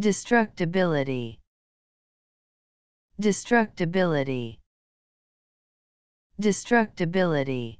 Destructibility. Destructibility. Destructibility.